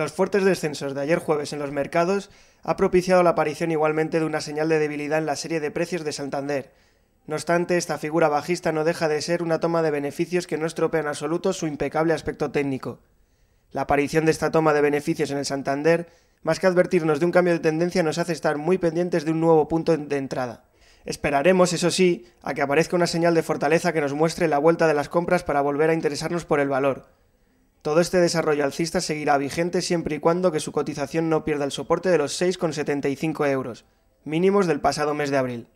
Los fuertes descensos de ayer jueves en los mercados ha propiciado la aparición igualmente de una señal de debilidad en la serie de precios de Santander. No obstante, esta figura bajista no deja de ser una toma de beneficios que no estropea en absoluto su impecable aspecto técnico. La aparición de esta toma de beneficios en el Santander, más que advertirnos de un cambio de tendencia, nos hace estar muy pendientes de un nuevo punto de entrada. Esperaremos, eso sí, a que aparezca una señal de fortaleza que nos muestre la vuelta de las compras para volver a interesarnos por el valor. Todo este desarrollo alcista seguirá vigente siempre y cuando que su cotización no pierda el soporte de los 6,75 euros, mínimos del pasado mes de abril.